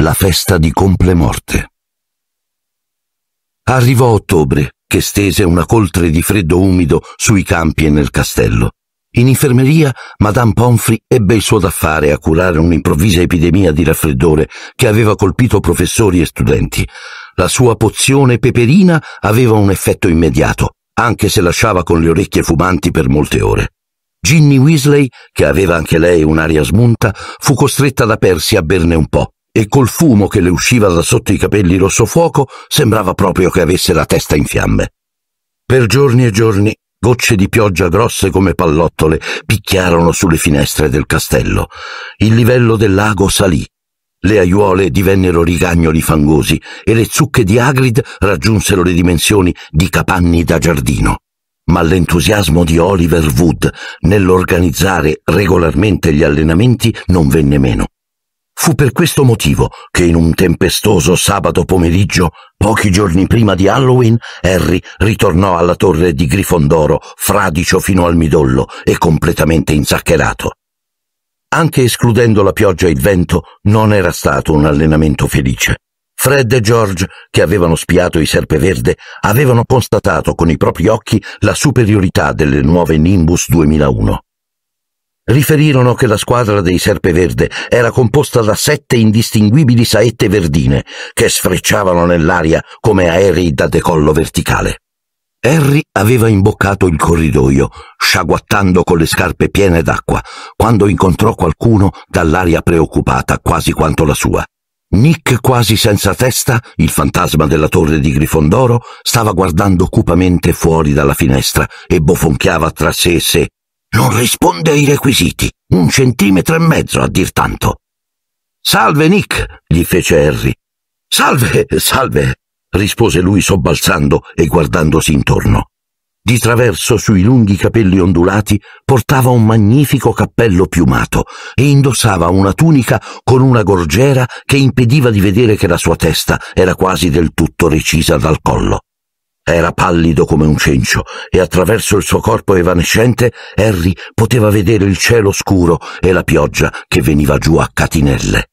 la festa di Complemorte. Arrivò ottobre, che stese una coltre di freddo umido sui campi e nel castello. In infermeria, Madame Pomfrey ebbe il suo da fare a curare un'improvvisa epidemia di raffreddore che aveva colpito professori e studenti. La sua pozione peperina aveva un effetto immediato, anche se lasciava con le orecchie fumanti per molte ore. Ginny Weasley, che aveva anche lei un'aria smunta, fu costretta da Percy a berne un po', e col fumo che le usciva da sotto i capelli rosso fuoco sembrava proprio che avesse la testa in fiamme. Per giorni e giorni Gocce di pioggia grosse come pallottole picchiarono sulle finestre del castello. Il livello del lago salì. Le aiuole divennero rigagnoli fangosi e le zucche di Agrid raggiunsero le dimensioni di capanni da giardino. Ma l'entusiasmo di Oliver Wood nell'organizzare regolarmente gli allenamenti non venne meno. Fu per questo motivo che in un tempestoso sabato pomeriggio, pochi giorni prima di Halloween, Harry ritornò alla torre di Grifondoro, fradicio fino al midollo e completamente insaccherato. Anche escludendo la pioggia e il vento, non era stato un allenamento felice. Fred e George, che avevano spiato i Serpeverde, avevano constatato con i propri occhi la superiorità delle nuove Nimbus 2001. Riferirono che la squadra dei Serpeverde era composta da sette indistinguibili saette verdine che sfrecciavano nell'aria come aerei da decollo verticale. Harry aveva imboccato il corridoio, sciaguattando con le scarpe piene d'acqua, quando incontrò qualcuno dall'aria preoccupata quasi quanto la sua. Nick, quasi senza testa, il fantasma della torre di Grifondoro, stava guardando cupamente fuori dalla finestra e bofonchiava tra sé e sé, non risponde ai requisiti. Un centimetro e mezzo, a dir tanto. Salve, Nick, gli fece Harry. Salve, salve, rispose lui sobbalzando e guardandosi intorno. Di traverso sui lunghi capelli ondulati portava un magnifico cappello piumato e indossava una tunica con una gorgiera che impediva di vedere che la sua testa era quasi del tutto recisa dal collo. Era pallido come un cencio e attraverso il suo corpo evanescente Harry poteva vedere il cielo scuro e la pioggia che veniva giù a catinelle.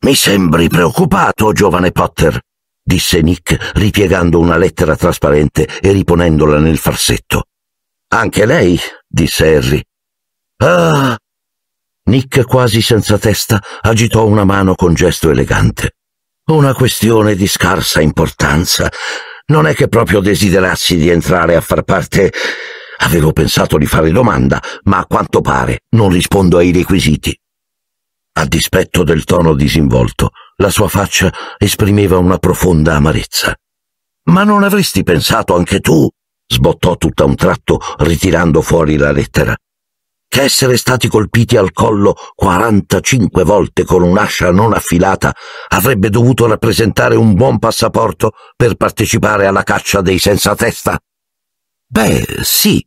Mi sembri preoccupato, giovane Potter, disse Nick, ripiegando una lettera trasparente e riponendola nel farsetto. Anche lei, disse Harry. Ah! Nick, quasi senza testa, agitò una mano con gesto elegante. Una questione di scarsa importanza. Non è che proprio desiderassi di entrare a far parte. Avevo pensato di fare domanda, ma a quanto pare non rispondo ai requisiti. A dispetto del tono disinvolto, la sua faccia esprimeva una profonda amarezza. Ma non avresti pensato anche tu? sbottò tutt'a un tratto ritirando fuori la lettera che essere stati colpiti al collo 45 volte con un'ascia non affilata avrebbe dovuto rappresentare un buon passaporto per partecipare alla caccia dei senza testa? Beh, sì,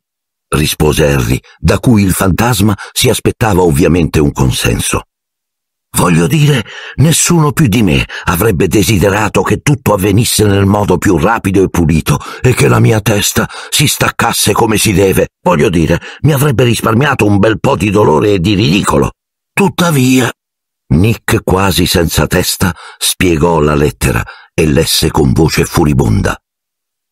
rispose Harry, da cui il fantasma si aspettava ovviamente un consenso. Voglio dire, nessuno più di me avrebbe desiderato che tutto avvenisse nel modo più rapido e pulito e che la mia testa si staccasse come si deve. Voglio dire, mi avrebbe risparmiato un bel po' di dolore e di ridicolo. Tuttavia, Nick quasi senza testa spiegò la lettera e lesse con voce furibonda.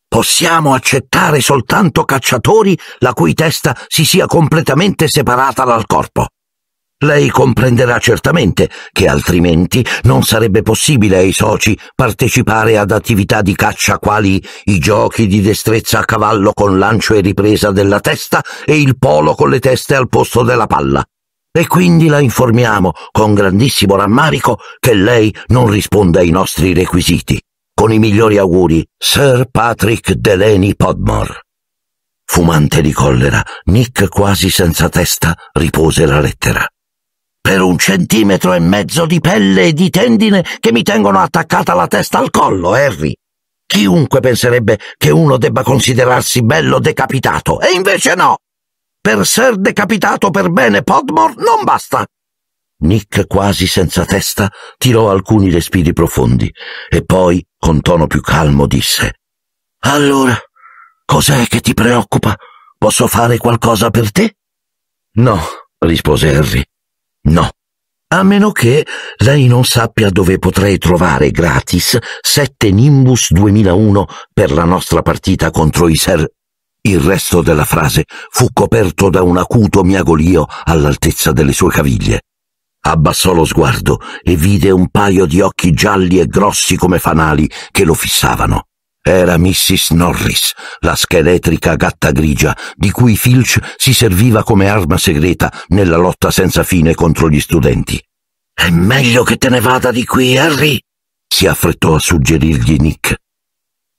Possiamo accettare soltanto cacciatori la cui testa si sia completamente separata dal corpo. Lei comprenderà certamente che altrimenti non sarebbe possibile ai soci partecipare ad attività di caccia quali i giochi di destrezza a cavallo con lancio e ripresa della testa e il polo con le teste al posto della palla. E quindi la informiamo con grandissimo rammarico che lei non risponde ai nostri requisiti. Con i migliori auguri, Sir Patrick Delaney Podmore. Fumante di collera, Nick quasi senza testa ripose la lettera per un centimetro e mezzo di pelle e di tendine che mi tengono attaccata la testa al collo, Harry. Chiunque penserebbe che uno debba considerarsi bello decapitato, e invece no! Per ser decapitato per bene Podmore non basta! Nick, quasi senza testa, tirò alcuni respiri profondi e poi, con tono più calmo, disse Allora, cos'è che ti preoccupa? Posso fare qualcosa per te? No, rispose Harry. No, a meno che lei non sappia dove potrei trovare gratis sette Nimbus 2001 per la nostra partita contro i Ser. Il resto della frase fu coperto da un acuto miagolio all'altezza delle sue caviglie. Abbassò lo sguardo e vide un paio di occhi gialli e grossi come fanali che lo fissavano. Era Mrs. Norris, la scheletrica gatta grigia, di cui Filch si serviva come arma segreta nella lotta senza fine contro gli studenti. È meglio che te ne vada di qui, Harry, si affrettò a suggerirgli Nick.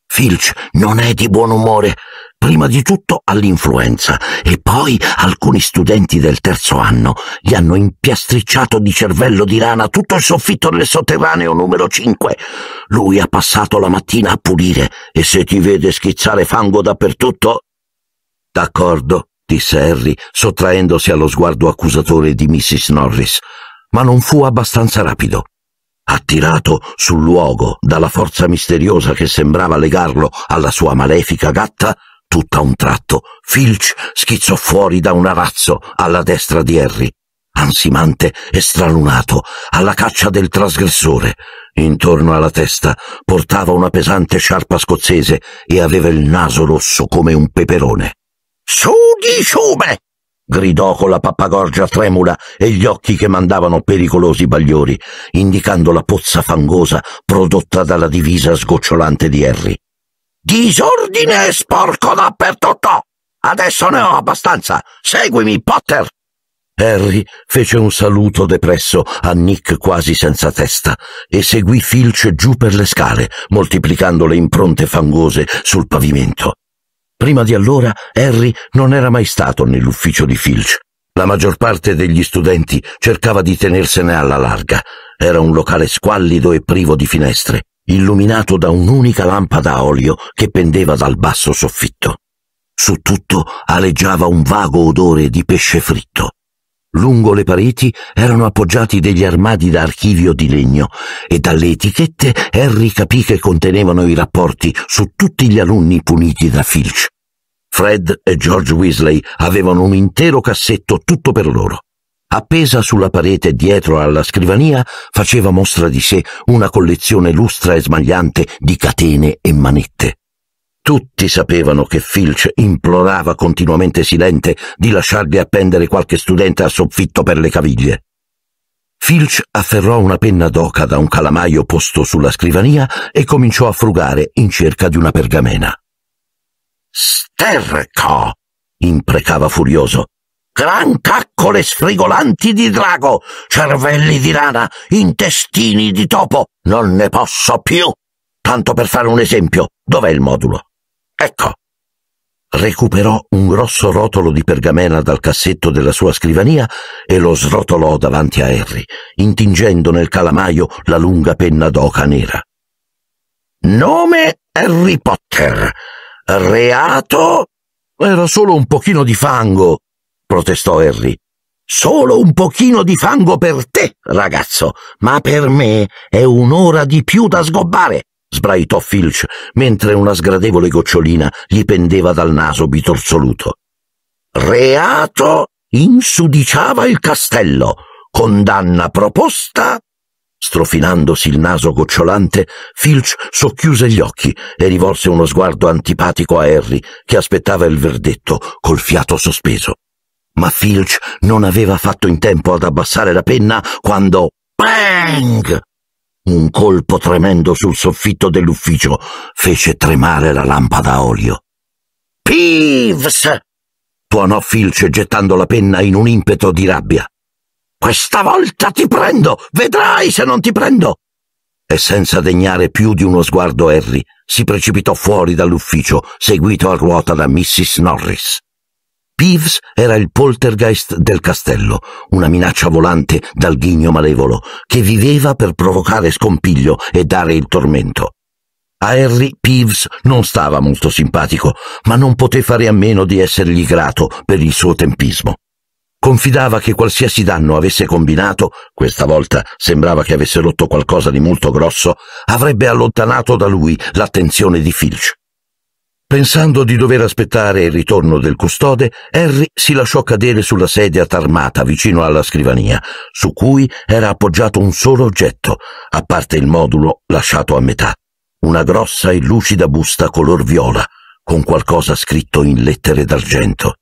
Filch non è di buon umore prima di tutto all'influenza e poi alcuni studenti del terzo anno gli hanno impiastricciato di cervello di rana tutto il soffitto del sotterraneo numero 5. Lui ha passato la mattina a pulire e se ti vede schizzare fango dappertutto... D'accordo, disse Harry, sottraendosi allo sguardo accusatore di Mrs. Norris, ma non fu abbastanza rapido. Attirato sul luogo dalla forza misteriosa che sembrava legarlo alla sua malefica gatta, tutto a un tratto, Filch schizzò fuori da un arazzo alla destra di Harry, ansimante e stralunato, alla caccia del trasgressore. Intorno alla testa portava una pesante sciarpa scozzese e aveva il naso rosso come un peperone. Su di ciume! gridò con la pappagorgia tremula e gli occhi che mandavano pericolosi bagliori, indicando la pozza fangosa prodotta dalla divisa sgocciolante di Harry. Disordine e sporco dappertutto! Adesso ne ho abbastanza! Seguimi, Potter! Harry fece un saluto depresso a Nick quasi senza testa e seguì Filch giù per le scale, moltiplicando le impronte fangose sul pavimento. Prima di allora Harry non era mai stato nell'ufficio di Filch. La maggior parte degli studenti cercava di tenersene alla larga. Era un locale squallido e privo di finestre illuminato da un'unica lampada a olio che pendeva dal basso soffitto. Su tutto aleggiava un vago odore di pesce fritto. Lungo le pareti erano appoggiati degli armadi d'archivio di legno e dalle etichette Harry capì che contenevano i rapporti su tutti gli alunni puniti da Filch. Fred e George Weasley avevano un intero cassetto tutto per loro. Appesa sulla parete dietro alla scrivania faceva mostra di sé una collezione lustra e smagliante di catene e manette. Tutti sapevano che Filch implorava continuamente silente di lasciargli appendere qualche studente a soffitto per le caviglie. Filch afferrò una penna d'oca da un calamaio posto sulla scrivania e cominciò a frugare in cerca di una pergamena. Sterco! imprecava furioso gran caccole sfrigolanti di drago, cervelli di rana, intestini di topo. Non ne posso più. Tanto per fare un esempio, dov'è il modulo? Ecco. Recuperò un grosso rotolo di pergamena dal cassetto della sua scrivania e lo srotolò davanti a Harry, intingendo nel calamaio la lunga penna d'oca nera. Nome Harry Potter. Reato? Era solo un pochino di fango, protestò Harry. Solo un pochino di fango per te, ragazzo, ma per me è un'ora di più da sgobbare, sbraitò Filch, mentre una sgradevole gocciolina gli pendeva dal naso bitorzoluto. Reato insudiciava il castello, condanna proposta. Strofinandosi il naso gocciolante, Filch socchiuse gli occhi e rivolse uno sguardo antipatico a Harry, che aspettava il verdetto col fiato sospeso ma Filch non aveva fatto in tempo ad abbassare la penna quando... Bang! Un colpo tremendo sul soffitto dell'ufficio fece tremare la lampada a olio. Peeves! tuonò Filch gettando la penna in un impeto di rabbia. Questa volta ti prendo! Vedrai se non ti prendo! E senza degnare più di uno sguardo Harry, si precipitò fuori dall'ufficio, seguito a ruota da Mrs. Norris. Peeves era il poltergeist del castello, una minaccia volante dal ghigno malevolo, che viveva per provocare scompiglio e dare il tormento. A Harry Peeves non stava molto simpatico, ma non poté fare a meno di essergli grato per il suo tempismo. Confidava che qualsiasi danno avesse combinato, questa volta sembrava che avesse rotto qualcosa di molto grosso, avrebbe allontanato da lui l'attenzione di Filch. Pensando di dover aspettare il ritorno del custode, Harry si lasciò cadere sulla sedia tarmata vicino alla scrivania, su cui era appoggiato un solo oggetto, a parte il modulo lasciato a metà, una grossa e lucida busta color viola, con qualcosa scritto in lettere d'argento.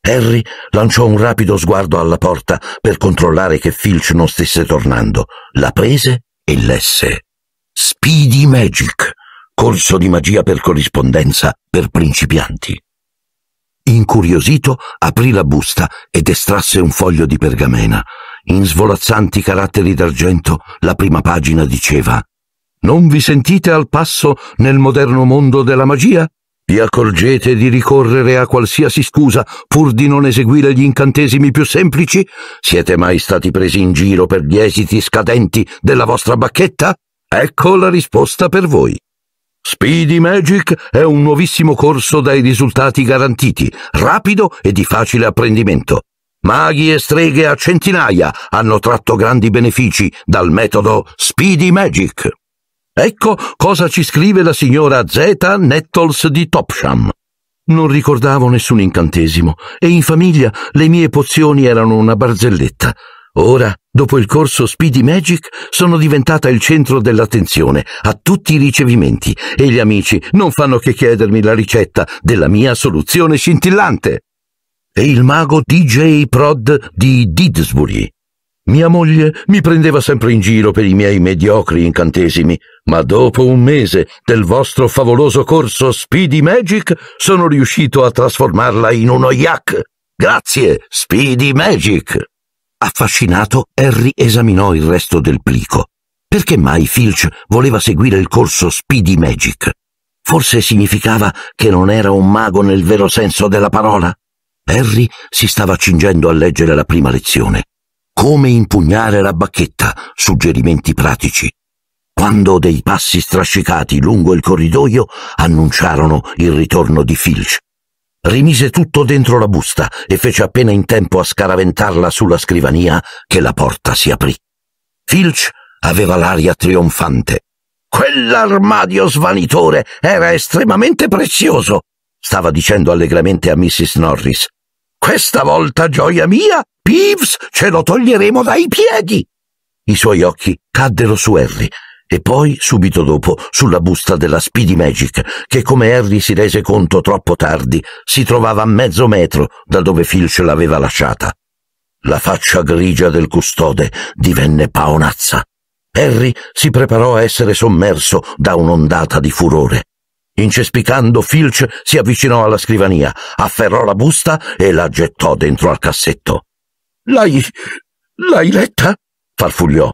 Harry lanciò un rapido sguardo alla porta per controllare che Filch non stesse tornando, la prese e lesse. Speedy Magic! corso di magia per corrispondenza per principianti. Incuriosito, aprì la busta ed estrasse un foglio di pergamena. In svolazzanti caratteri d'argento la prima pagina diceva Non vi sentite al passo nel moderno mondo della magia? Vi accorgete di ricorrere a qualsiasi scusa pur di non eseguire gli incantesimi più semplici? Siete mai stati presi in giro per gli esiti scadenti della vostra bacchetta? Ecco la risposta per voi. Speedy Magic è un nuovissimo corso dai risultati garantiti, rapido e di facile apprendimento. Maghi e streghe a centinaia hanno tratto grandi benefici dal metodo Speedy Magic. Ecco cosa ci scrive la signora Zeta Nettles di Topsham. Non ricordavo nessun incantesimo e in famiglia le mie pozioni erano una barzelletta. Ora dopo il corso Speedy Magic, sono diventata il centro dell'attenzione a tutti i ricevimenti e gli amici non fanno che chiedermi la ricetta della mia soluzione scintillante. E il mago DJ Prod di Didsbury. Mia moglie mi prendeva sempre in giro per i miei mediocri incantesimi, ma dopo un mese del vostro favoloso corso Speedy Magic sono riuscito a trasformarla in uno yak. Grazie, Speedy Magic! Affascinato, Harry esaminò il resto del plico. Perché mai Filch voleva seguire il corso Speedy Magic? Forse significava che non era un mago nel vero senso della parola? Harry si stava cingendo a leggere la prima lezione. Come impugnare la bacchetta, suggerimenti pratici. Quando dei passi strascicati lungo il corridoio annunciarono il ritorno di Filch rimise tutto dentro la busta e fece appena in tempo a scaraventarla sulla scrivania che la porta si aprì. Filch aveva l'aria trionfante. Quell'armadio svanitore era estremamente prezioso, stava dicendo allegramente a Mrs. Norris. Questa volta, gioia mia, Peeves ce lo toglieremo dai piedi. I suoi occhi caddero su Harry e poi, subito dopo, sulla busta della Speedy Magic, che come Harry si rese conto troppo tardi, si trovava a mezzo metro da dove Filch l'aveva lasciata. La faccia grigia del custode divenne paonazza. Harry si preparò a essere sommerso da un'ondata di furore. Incespicando, Filch si avvicinò alla scrivania, afferrò la busta e la gettò dentro al cassetto. L'hai. l'hai letta? farfugliò.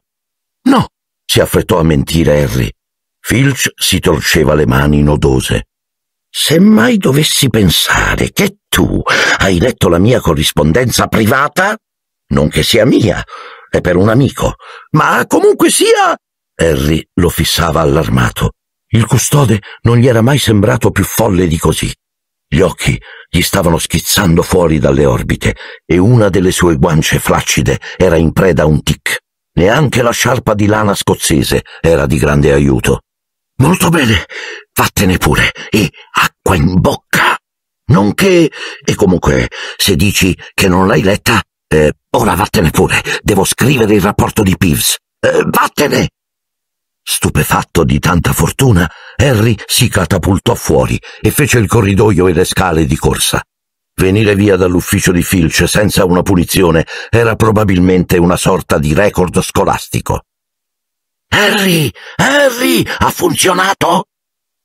No, si affrettò a mentire Harry. Filch si torceva le mani nodose. Se mai dovessi pensare che tu hai letto la mia corrispondenza privata, non che sia mia, è per un amico, ma comunque sia... Harry lo fissava allarmato. Il custode non gli era mai sembrato più folle di così. Gli occhi gli stavano schizzando fuori dalle orbite e una delle sue guance flaccide era in preda a un tic. Neanche la sciarpa di lana scozzese era di grande aiuto. Molto bene, vattene pure e acqua in bocca. Nonché, e comunque, se dici che non l'hai letta, eh, ora vattene pure, devo scrivere il rapporto di Peeves. Eh, vattene! Stupefatto di tanta fortuna, Harry si catapultò fuori e fece il corridoio e le scale di corsa. Venire via dall'ufficio di Filch senza una punizione era probabilmente una sorta di record scolastico. Harry! Harry! Ha funzionato?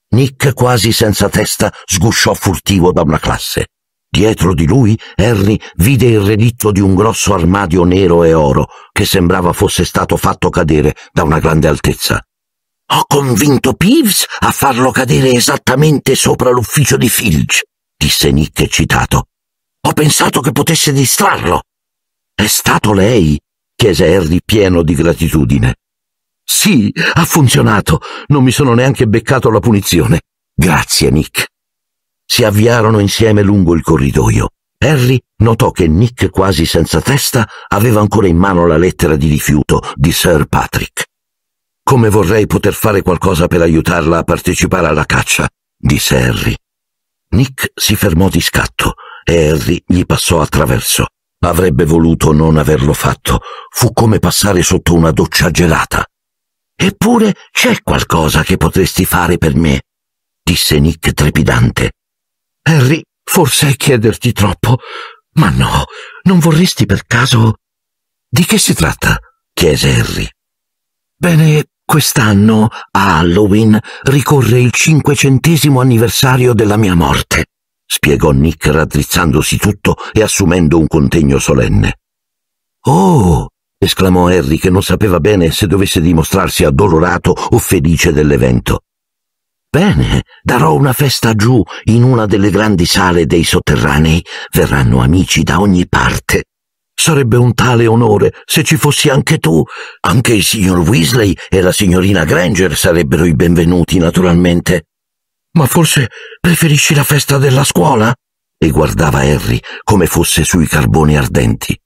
Nick, quasi senza testa, sgusciò furtivo da una classe. Dietro di lui, Harry vide il relitto di un grosso armadio nero e oro che sembrava fosse stato fatto cadere da una grande altezza. Ho convinto Peeves a farlo cadere esattamente sopra l'ufficio di Filch, disse Nick eccitato. Ho pensato che potesse distrarlo. È stato lei? chiese Harry pieno di gratitudine. Sì, ha funzionato. Non mi sono neanche beccato la punizione. Grazie, Nick. Si avviarono insieme lungo il corridoio. Harry notò che Nick, quasi senza testa, aveva ancora in mano la lettera di rifiuto di Sir Patrick. Come vorrei poter fare qualcosa per aiutarla a partecipare alla caccia, disse Harry. Nick si fermò di scatto e Harry gli passò attraverso. Avrebbe voluto non averlo fatto. Fu come passare sotto una doccia gelata. Eppure c'è qualcosa che potresti fare per me, disse Nick trepidante. Harry, forse è chiederti troppo. Ma no, non vorresti per caso... Di che si tratta? chiese Harry. Bene, Quest'anno, a Halloween, ricorre il cinquecentesimo anniversario della mia morte, spiegò Nick raddrizzandosi tutto e assumendo un contegno solenne. Oh! esclamò Harry che non sapeva bene se dovesse dimostrarsi addolorato o felice dell'evento. Bene, darò una festa giù in una delle grandi sale dei sotterranei. Verranno amici da ogni parte. Sarebbe un tale onore se ci fossi anche tu. Anche il signor Weasley e la signorina Granger sarebbero i benvenuti, naturalmente. Ma forse preferisci la festa della scuola? E guardava Harry come fosse sui carboni ardenti.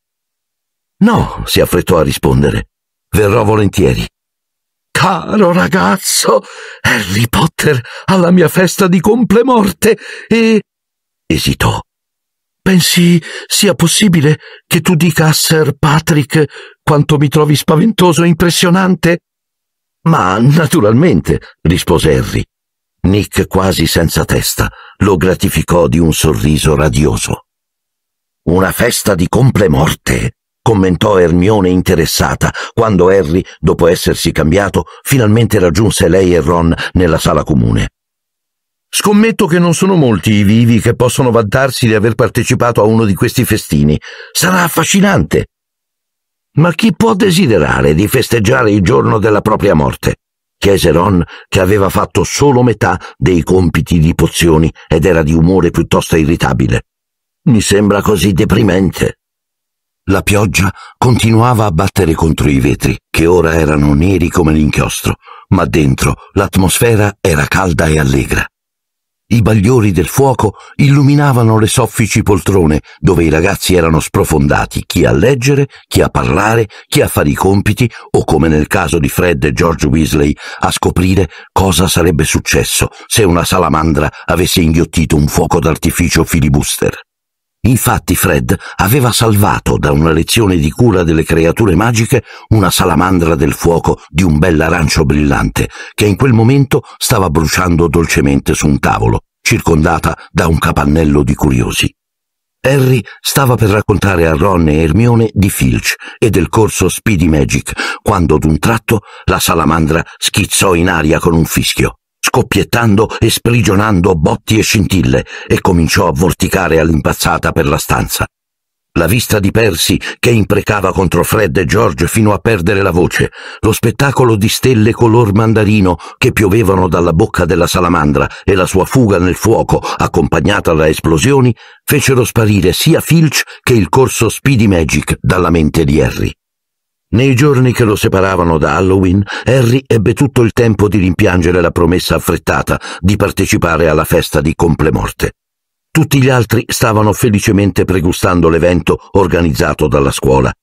No, si affrettò a rispondere. Verrò volentieri. Caro ragazzo, Harry Potter alla mia festa di complemorte e... esitò Pensi sia possibile che tu dica a Sir Patrick quanto mi trovi spaventoso e impressionante? Ma naturalmente, rispose Harry. Nick, quasi senza testa, lo gratificò di un sorriso radioso. Una festa di complemorte, commentò Ermione interessata, quando Harry, dopo essersi cambiato, finalmente raggiunse lei e Ron nella sala comune. Scommetto che non sono molti i vivi che possono vantarsi di aver partecipato a uno di questi festini. Sarà affascinante. Ma chi può desiderare di festeggiare il giorno della propria morte? chiese Ron, che aveva fatto solo metà dei compiti di pozioni ed era di umore piuttosto irritabile. Mi sembra così deprimente. La pioggia continuava a battere contro i vetri, che ora erano neri come l'inchiostro, ma dentro l'atmosfera era calda e allegra. I bagliori del fuoco illuminavano le soffici poltrone dove i ragazzi erano sprofondati, chi a leggere, chi a parlare, chi a fare i compiti o, come nel caso di Fred e George Weasley, a scoprire cosa sarebbe successo se una salamandra avesse inghiottito un fuoco d'artificio filibuster. Infatti Fred aveva salvato da una lezione di cura delle creature magiche una salamandra del fuoco di un bell'arancio brillante che in quel momento stava bruciando dolcemente su un tavolo, circondata da un capannello di curiosi. Harry stava per raccontare a Ron e Hermione di Filch e del corso Speedy Magic, quando d'un tratto la salamandra schizzò in aria con un fischio scoppiettando e sprigionando botti e scintille, e cominciò a vorticare all'impazzata per la stanza. La vista di Percy che imprecava contro Fred e George fino a perdere la voce, lo spettacolo di stelle color mandarino che piovevano dalla bocca della salamandra e la sua fuga nel fuoco accompagnata da esplosioni, fecero sparire sia Filch che il corso Speedy Magic dalla mente di Harry. Nei giorni che lo separavano da Halloween, Harry ebbe tutto il tempo di rimpiangere la promessa affrettata di partecipare alla festa di complemorte. Tutti gli altri stavano felicemente pregustando l'evento organizzato dalla scuola.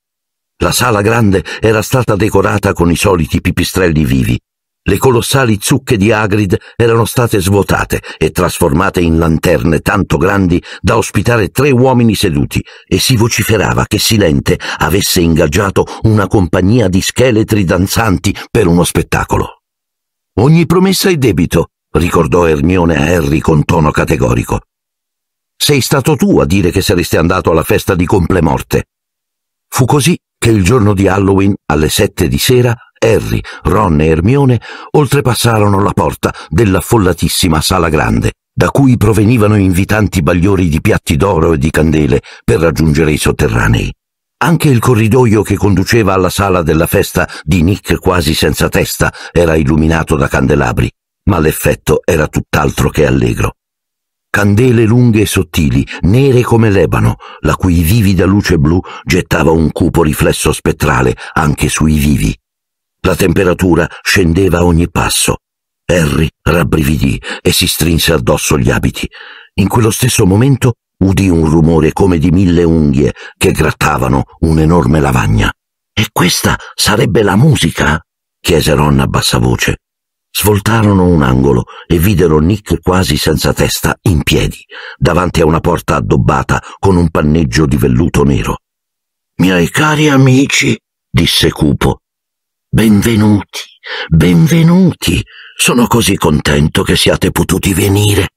La sala grande era stata decorata con i soliti pipistrelli vivi. Le colossali zucche di Agrid erano state svuotate e trasformate in lanterne tanto grandi da ospitare tre uomini seduti e si vociferava che Silente avesse ingaggiato una compagnia di scheletri danzanti per uno spettacolo. Ogni promessa è debito, ricordò Ermione a Harry con tono categorico. Sei stato tu a dire che saresti andato alla festa di Complemorte. Fu così che il giorno di Halloween, alle sette di sera, Harry, Ron e Hermione oltrepassarono la porta dell'affollatissima sala grande, da cui provenivano invitanti bagliori di piatti d'oro e di candele per raggiungere i sotterranei. Anche il corridoio che conduceva alla sala della festa di Nick quasi senza testa era illuminato da candelabri, ma l'effetto era tutt'altro che allegro. Candele lunghe e sottili, nere come l'ebano, la cui vivida luce blu gettava un cupo riflesso spettrale anche sui vivi. La temperatura scendeva a ogni passo. Harry rabbrividì e si strinse addosso gli abiti. In quello stesso momento udì un rumore come di mille unghie che grattavano un'enorme lavagna. E questa sarebbe la musica? chiese Ron a bassa voce. Svoltarono un angolo e videro Nick quasi senza testa in piedi, davanti a una porta addobbata con un panneggio di velluto nero. Miei cari amici, disse cupo, Benvenuti, benvenuti. Sono così contento che siate potuti venire.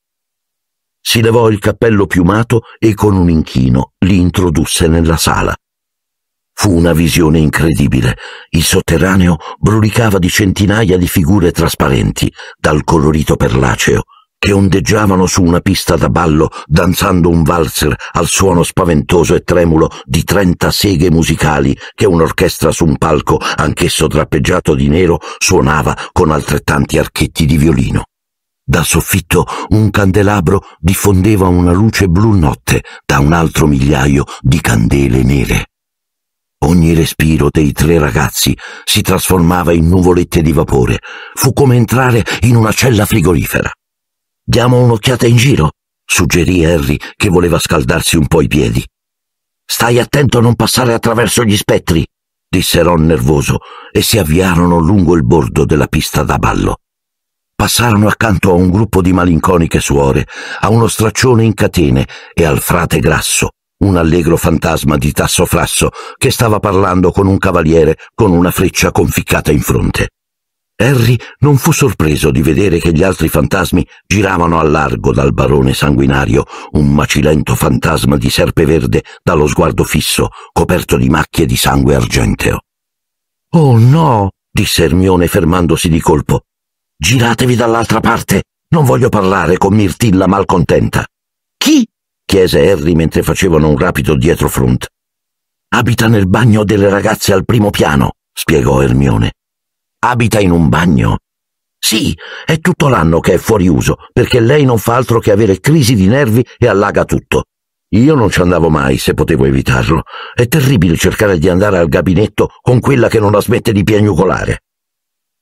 Si levò il cappello piumato e con un inchino li introdusse nella sala. Fu una visione incredibile. Il sotterraneo brulicava di centinaia di figure trasparenti, dal colorito perlaceo, che ondeggiavano su una pista da ballo danzando un valzer al suono spaventoso e tremulo di trenta seghe musicali che un'orchestra su un palco, anch'esso drappeggiato di nero, suonava con altrettanti archetti di violino. Dal soffitto un candelabro diffondeva una luce blu notte da un altro migliaio di candele nere. Ogni respiro dei tre ragazzi si trasformava in nuvolette di vapore. Fu come entrare in una cella frigorifera. Diamo un'occhiata in giro, suggerì Harry, che voleva scaldarsi un po' i piedi. Stai attento a non passare attraverso gli spettri, disse Ron nervoso, e si avviarono lungo il bordo della pista da ballo. Passarono accanto a un gruppo di malinconiche suore, a uno straccione in catene e al frate grasso, un allegro fantasma di tasso frasso che stava parlando con un cavaliere con una freccia conficcata in fronte. Harry non fu sorpreso di vedere che gli altri fantasmi giravano al largo dal barone sanguinario, un macilento fantasma di serpe verde dallo sguardo fisso, coperto di macchie di sangue argenteo. Oh no! disse Ermione fermandosi di colpo. Giratevi dall'altra parte! Non voglio parlare con Mirtilla malcontenta. Chi? chiese Harry mentre facevano un rapido dietrofront. Abita nel bagno delle ragazze al primo piano, spiegò Ermione. Abita in un bagno? Sì, è tutto l'anno che è fuori uso, perché lei non fa altro che avere crisi di nervi e allaga tutto. Io non ci andavo mai se potevo evitarlo. È terribile cercare di andare al gabinetto con quella che non la smette di piagnucolare.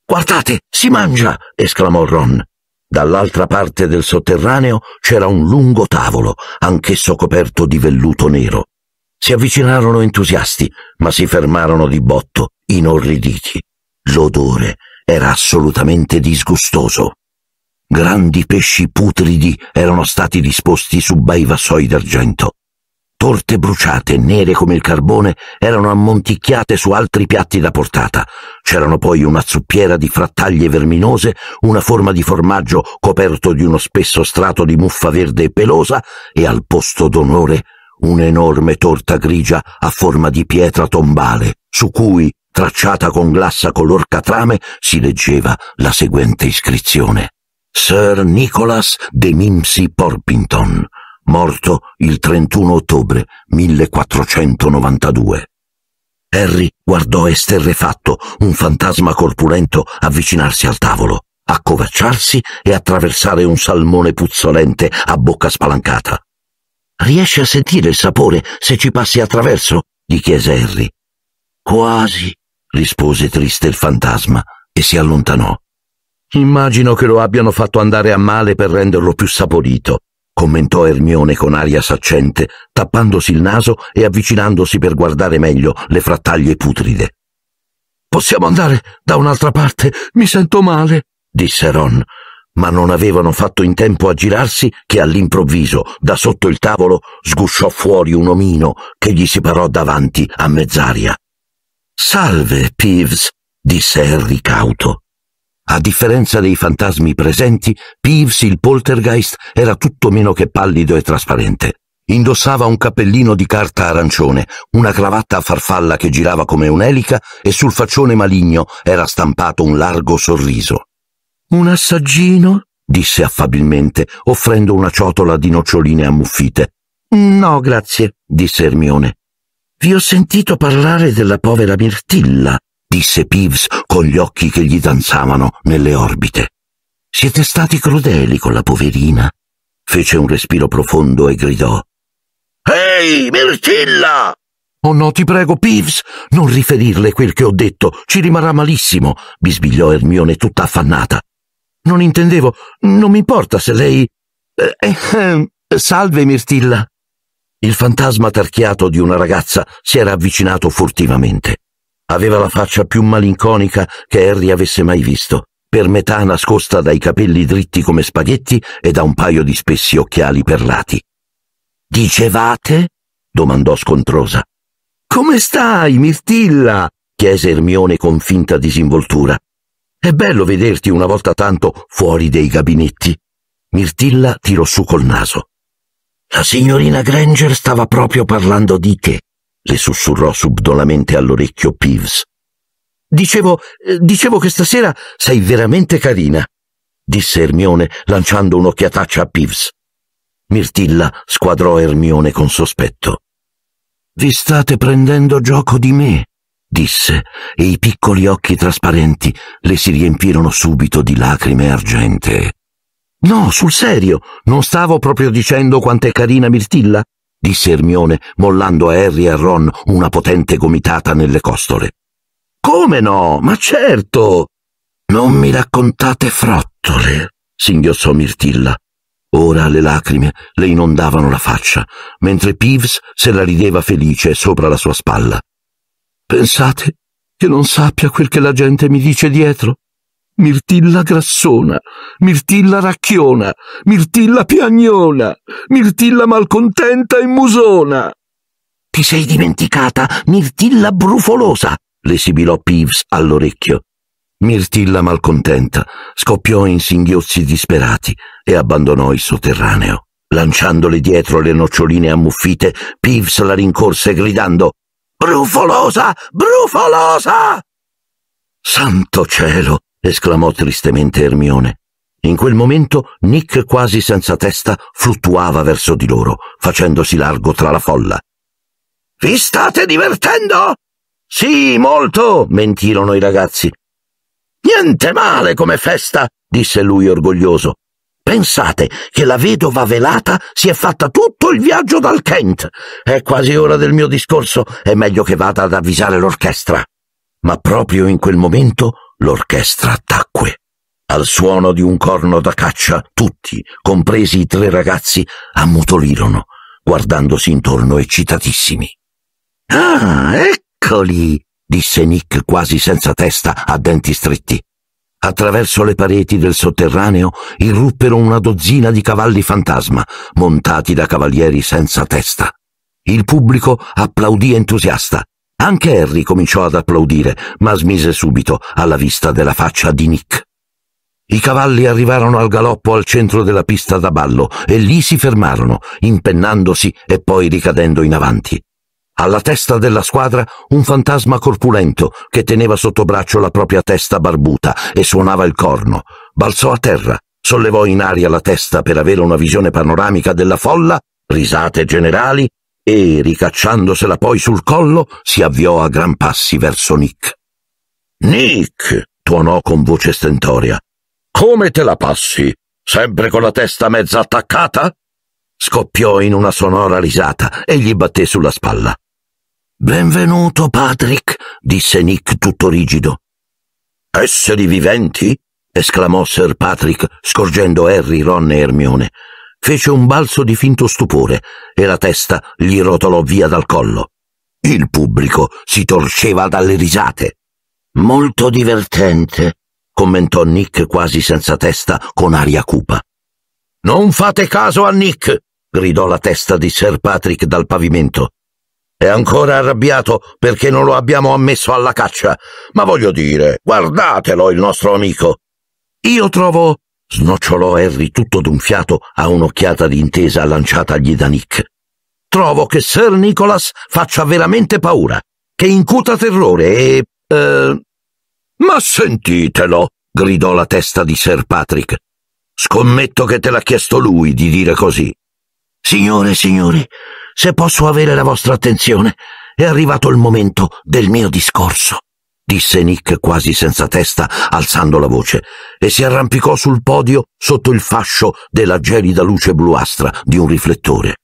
Guardate, si mangia! esclamò Ron. Dall'altra parte del sotterraneo c'era un lungo tavolo, anch'esso coperto di velluto nero. Si avvicinarono entusiasti, ma si fermarono di botto, inorriditi. L'odore era assolutamente disgustoso. Grandi pesci putridi erano stati disposti su bei vassoi d'argento. Torte bruciate, nere come il carbone, erano ammonticchiate su altri piatti da portata. C'erano poi una zuppiera di frattaglie verminose, una forma di formaggio coperto di uno spesso strato di muffa verde e pelosa e al posto d'onore un'enorme torta grigia a forma di pietra tombale, su cui tracciata con glassa color catrame, si leggeva la seguente iscrizione. Sir Nicholas de Mimsy Porpington, morto il 31 ottobre 1492. Harry guardò esterrefatto un fantasma corpulento avvicinarsi al tavolo, accovacciarsi e attraversare un salmone puzzolente a bocca spalancata. Riesci a sentire il sapore se ci passi attraverso? gli chiese Harry. Quasi, rispose triste il fantasma e si allontanò. Immagino che lo abbiano fatto andare a male per renderlo più saporito, commentò Ermione con aria saccente, tappandosi il naso e avvicinandosi per guardare meglio le frattaglie putride. Possiamo andare da un'altra parte, mi sento male, disse Ron, ma non avevano fatto in tempo a girarsi che all'improvviso, da sotto il tavolo, sgusciò fuori un omino che gli si parò davanti a mezz'aria. Salve, Peeves, disse Harry cauto. A differenza dei fantasmi presenti, Peeves il poltergeist era tutto meno che pallido e trasparente. Indossava un cappellino di carta arancione, una cravatta a farfalla che girava come un'elica e sul faccione maligno era stampato un largo sorriso. Un assaggino? disse affabilmente, offrendo una ciotola di noccioline ammuffite. No, grazie, disse Ermione. Vi ho sentito parlare della povera Mirtilla, disse Peeves con gli occhi che gli danzavano nelle orbite. Siete stati crudeli con la poverina. Fece un respiro profondo e gridò. Ehi, Mirtilla! Oh no, ti prego, Peeves, non riferirle quel che ho detto, ci rimarrà malissimo, bisbigliò Ermione tutta affannata. Non intendevo, non mi importa se lei. Eh, eh, salve, Mirtilla. Il fantasma tarchiato di una ragazza si era avvicinato furtivamente. Aveva la faccia più malinconica che Harry avesse mai visto, per metà nascosta dai capelli dritti come spaghetti e da un paio di spessi occhiali perlati. Dicevate? domandò scontrosa. Come stai, Mirtilla? chiese Ermione con finta disinvoltura. È bello vederti una volta tanto fuori dei gabinetti. Mirtilla tirò su col naso. La signorina Granger stava proprio parlando di te, le sussurrò subdolamente all'orecchio Peeves. Dicevo, eh, dicevo che stasera sei veramente carina, disse Ermione lanciando un'occhiataccia a Peeves. Mirtilla squadrò Ermione con sospetto. Vi state prendendo gioco di me, disse, e i piccoli occhi trasparenti le si riempirono subito di lacrime argentee. No, sul serio, non stavo proprio dicendo quant'è carina Mirtilla? disse Ermione, mollando a Harry e a Ron una potente gomitata nelle costole. Come no? Ma certo! Non mi raccontate frottole, singhiozzò Mirtilla. Ora le lacrime le inondavano la faccia, mentre Peeves se la rideva felice sopra la sua spalla. Pensate che non sappia quel che la gente mi dice dietro? Mirtilla grassona, Mirtilla racchiona, Mirtilla piagnona, Mirtilla malcontenta e musona. Ti sei dimenticata, Mirtilla brufolosa, le sibilò Peeves all'orecchio. Mirtilla malcontenta scoppiò in singhiozzi disperati e abbandonò il sotterraneo. Lanciandole dietro le noccioline ammuffite, Peeves la rincorse gridando Brufolosa! Brufolosa! Santo cielo! esclamò tristemente Ermione. In quel momento Nick quasi senza testa fluttuava verso di loro, facendosi largo tra la folla. Vi state divertendo? Sì, molto, mentirono i ragazzi. Niente male come festa, disse lui orgoglioso. Pensate che la vedova velata si è fatta tutto il viaggio dal Kent. È quasi ora del mio discorso, è meglio che vada ad avvisare l'orchestra. Ma proprio in quel momento L'orchestra tacque. Al suono di un corno da caccia, tutti, compresi i tre ragazzi, ammutolirono, guardandosi intorno eccitatissimi. Ah, eccoli! disse Nick quasi senza testa, a denti stretti. Attraverso le pareti del sotterraneo irruppero una dozzina di cavalli fantasma, montati da cavalieri senza testa. Il pubblico applaudì entusiasta anche Harry cominciò ad applaudire, ma smise subito alla vista della faccia di Nick. I cavalli arrivarono al galoppo al centro della pista da ballo e lì si fermarono, impennandosi e poi ricadendo in avanti. Alla testa della squadra un fantasma corpulento che teneva sotto braccio la propria testa barbuta e suonava il corno. Balzò a terra, sollevò in aria la testa per avere una visione panoramica della folla, risate generali e, ricacciandosela poi sul collo, si avviò a gran passi verso Nick. Nick! tuonò con voce stentoria. Come te la passi? Sempre con la testa mezza attaccata? Scoppiò in una sonora risata e gli batté sulla spalla. Benvenuto, Patrick, disse Nick tutto rigido. Esseri viventi? esclamò Sir Patrick, scorgendo Harry, Ron e Ermione fece un balzo di finto stupore e la testa gli rotolò via dal collo. Il pubblico si torceva dalle risate. Molto divertente, commentò Nick quasi senza testa con aria cupa. Non fate caso a Nick, gridò la testa di Sir Patrick dal pavimento. È ancora arrabbiato perché non lo abbiamo ammesso alla caccia. Ma voglio dire, guardatelo il nostro amico. Io trovo snocciolò Harry tutto d'un fiato a un'occhiata d'intesa lanciatagli da Nick. Trovo che Sir Nicholas faccia veramente paura, che incuta terrore e... Eh... Ma sentitelo! gridò la testa di Sir Patrick. Scommetto che te l'ha chiesto lui di dire così. Signore, signori, se posso avere la vostra attenzione, è arrivato il momento del mio discorso disse Nick quasi senza testa, alzando la voce, e si arrampicò sul podio sotto il fascio della gelida luce bluastra di un riflettore.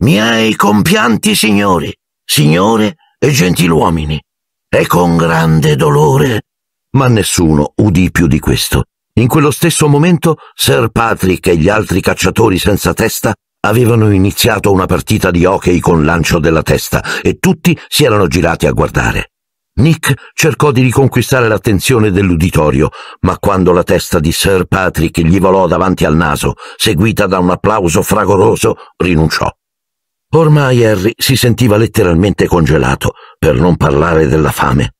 Miei compianti signori, signore e gentiluomini, e con grande dolore. Ma nessuno udì più di questo. In quello stesso momento Sir Patrick e gli altri cacciatori senza testa avevano iniziato una partita di hockey con lancio della testa e tutti si erano girati a guardare. Nick cercò di riconquistare l'attenzione dell'uditorio, ma quando la testa di Sir Patrick gli volò davanti al naso, seguita da un applauso fragoroso, rinunciò. Ormai Harry si sentiva letteralmente congelato, per non parlare della fame.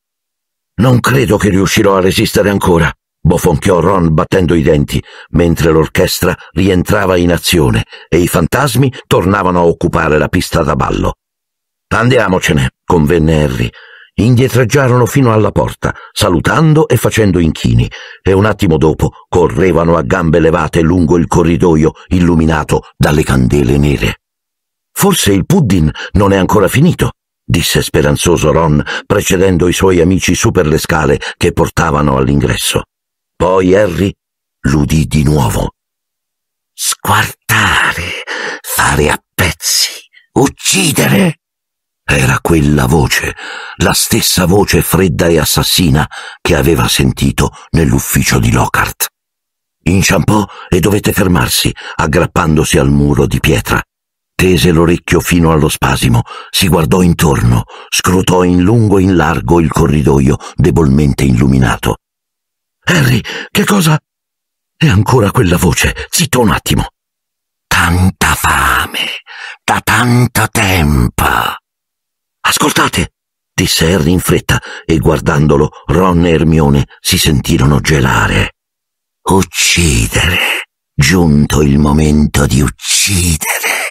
Non credo che riuscirò a resistere ancora, bofonchiò Ron battendo i denti, mentre l'orchestra rientrava in azione e i fantasmi tornavano a occupare la pista da ballo. Andiamocene, convenne Harry, indietreggiarono fino alla porta, salutando e facendo inchini, e un attimo dopo correvano a gambe levate lungo il corridoio illuminato dalle candele nere. Forse il pudding non è ancora finito, disse speranzoso Ron, precedendo i suoi amici su per le scale che portavano all'ingresso. Poi Harry l'udì di nuovo. Squartare, fare a pezzi, uccidere. Era quella voce, la stessa voce fredda e assassina che aveva sentito nell'ufficio di Lockhart. Inciampò e dovette fermarsi, aggrappandosi al muro di pietra. Tese l'orecchio fino allo spasimo, si guardò intorno, scrutò in lungo e in largo il corridoio debolmente illuminato. Harry, che cosa? E ancora quella voce, zitto un attimo. Tanta fame, da tanto tempo Ascoltate! disse Harry in fretta e guardandolo Ron e Hermione si sentirono gelare. Uccidere! Giunto il momento di uccidere!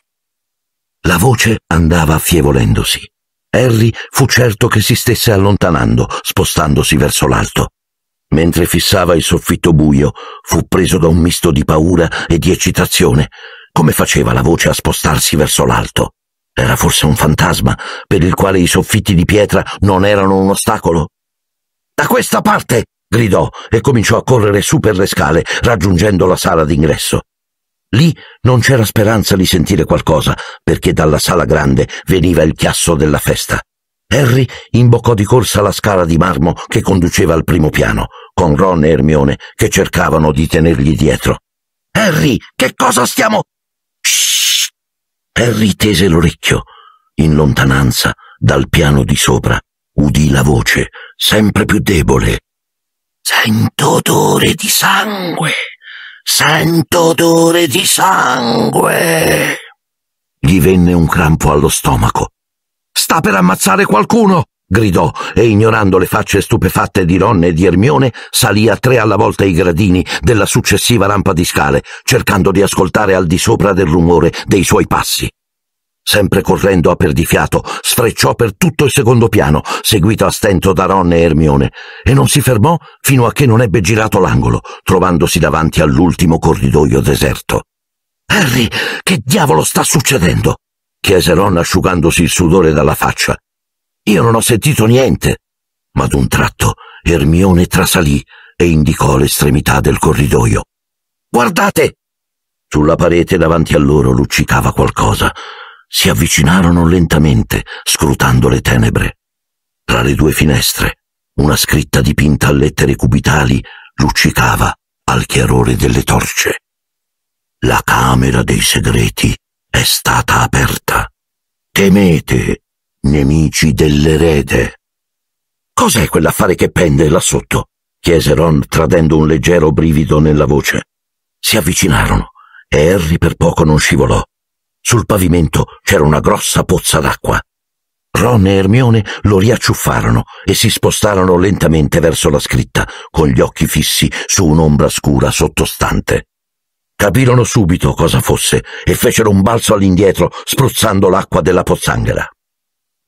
La voce andava affievolendosi. Harry fu certo che si stesse allontanando, spostandosi verso l'alto. Mentre fissava il soffitto buio, fu preso da un misto di paura e di eccitazione, come faceva la voce a spostarsi verso l'alto. Era forse un fantasma per il quale i soffitti di pietra non erano un ostacolo? Da questa parte! gridò e cominciò a correre su per le scale, raggiungendo la sala d'ingresso. Lì non c'era speranza di sentire qualcosa, perché dalla sala grande veniva il chiasso della festa. Harry imboccò di corsa la scala di marmo che conduceva al primo piano, con Ron e Hermione che cercavano di tenergli dietro. Harry, che cosa stiamo? Harry tese l'orecchio. In lontananza, dal piano di sopra, udì la voce, sempre più debole. Sento odore di sangue! Sento odore di sangue! Gli venne un crampo allo stomaco. Sta per ammazzare qualcuno! gridò e ignorando le facce stupefatte di Ron e di Ermione, salì a tre alla volta i gradini della successiva rampa di scale, cercando di ascoltare al di sopra del rumore dei suoi passi. Sempre correndo a perdifiato, sfrecciò per tutto il secondo piano, seguito a stento da Ron e Ermione, e non si fermò fino a che non ebbe girato l'angolo, trovandosi davanti all'ultimo corridoio deserto. Harry, che diavolo sta succedendo? chiese Ron asciugandosi il sudore dalla faccia io non ho sentito niente. Ma d'un tratto Ermione trasalì e indicò l'estremità del corridoio. Guardate! Sulla parete davanti a loro luccicava qualcosa. Si avvicinarono lentamente, scrutando le tenebre. Tra le due finestre, una scritta dipinta a lettere cubitali luccicava al chiarore delle torce. La camera dei segreti è stata aperta. Temete, Nemici dell'erede. Cos'è quell'affare che pende là sotto? chiese Ron tradendo un leggero brivido nella voce. Si avvicinarono e Harry per poco non scivolò. Sul pavimento c'era una grossa pozza d'acqua. Ron e Hermione lo riacciuffarono e si spostarono lentamente verso la scritta, con gli occhi fissi su un'ombra scura sottostante. Capirono subito cosa fosse e fecero un balzo all'indietro, spruzzando l'acqua della pozzanghera.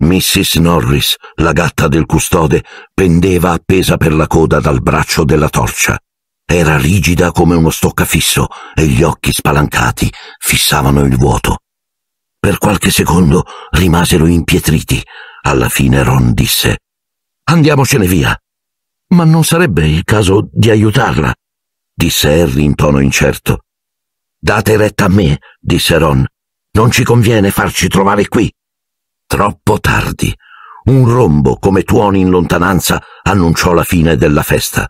Mrs. Norris, la gatta del custode, pendeva appesa per la coda dal braccio della torcia. Era rigida come uno stoccafisso e gli occhi spalancati fissavano il vuoto. Per qualche secondo rimasero impietriti. Alla fine Ron disse Andiamocene via. Ma non sarebbe il caso di aiutarla, disse Harry in tono incerto. Date retta a me, disse Ron. Non ci conviene farci trovare qui. Troppo tardi. Un rombo come tuoni in lontananza annunciò la fine della festa.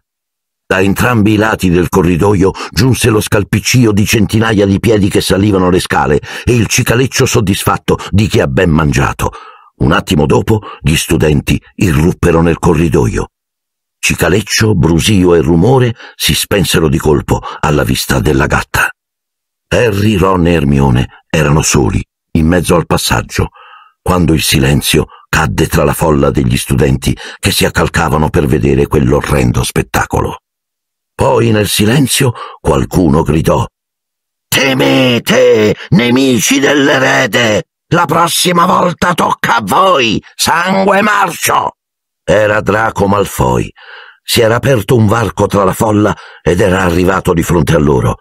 Da entrambi i lati del corridoio giunse lo scalpiccio di centinaia di piedi che salivano le scale e il cicaleccio soddisfatto di chi ha ben mangiato. Un attimo dopo gli studenti irruppero nel corridoio. Cicaleccio, brusio e rumore si spensero di colpo alla vista della gatta. Harry, Ron e Hermione erano soli, in mezzo al passaggio, quando il silenzio cadde tra la folla degli studenti che si accalcavano per vedere quell'orrendo spettacolo. Poi nel silenzio qualcuno gridò Temete, nemici dell'erede! La prossima volta tocca a voi, sangue marcio! Era Draco Malfoy. Si era aperto un varco tra la folla ed era arrivato di fronte a loro.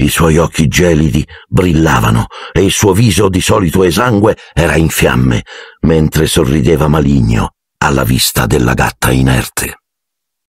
I suoi occhi gelidi brillavano e il suo viso di solito esangue era in fiamme, mentre sorrideva maligno alla vista della gatta inerte.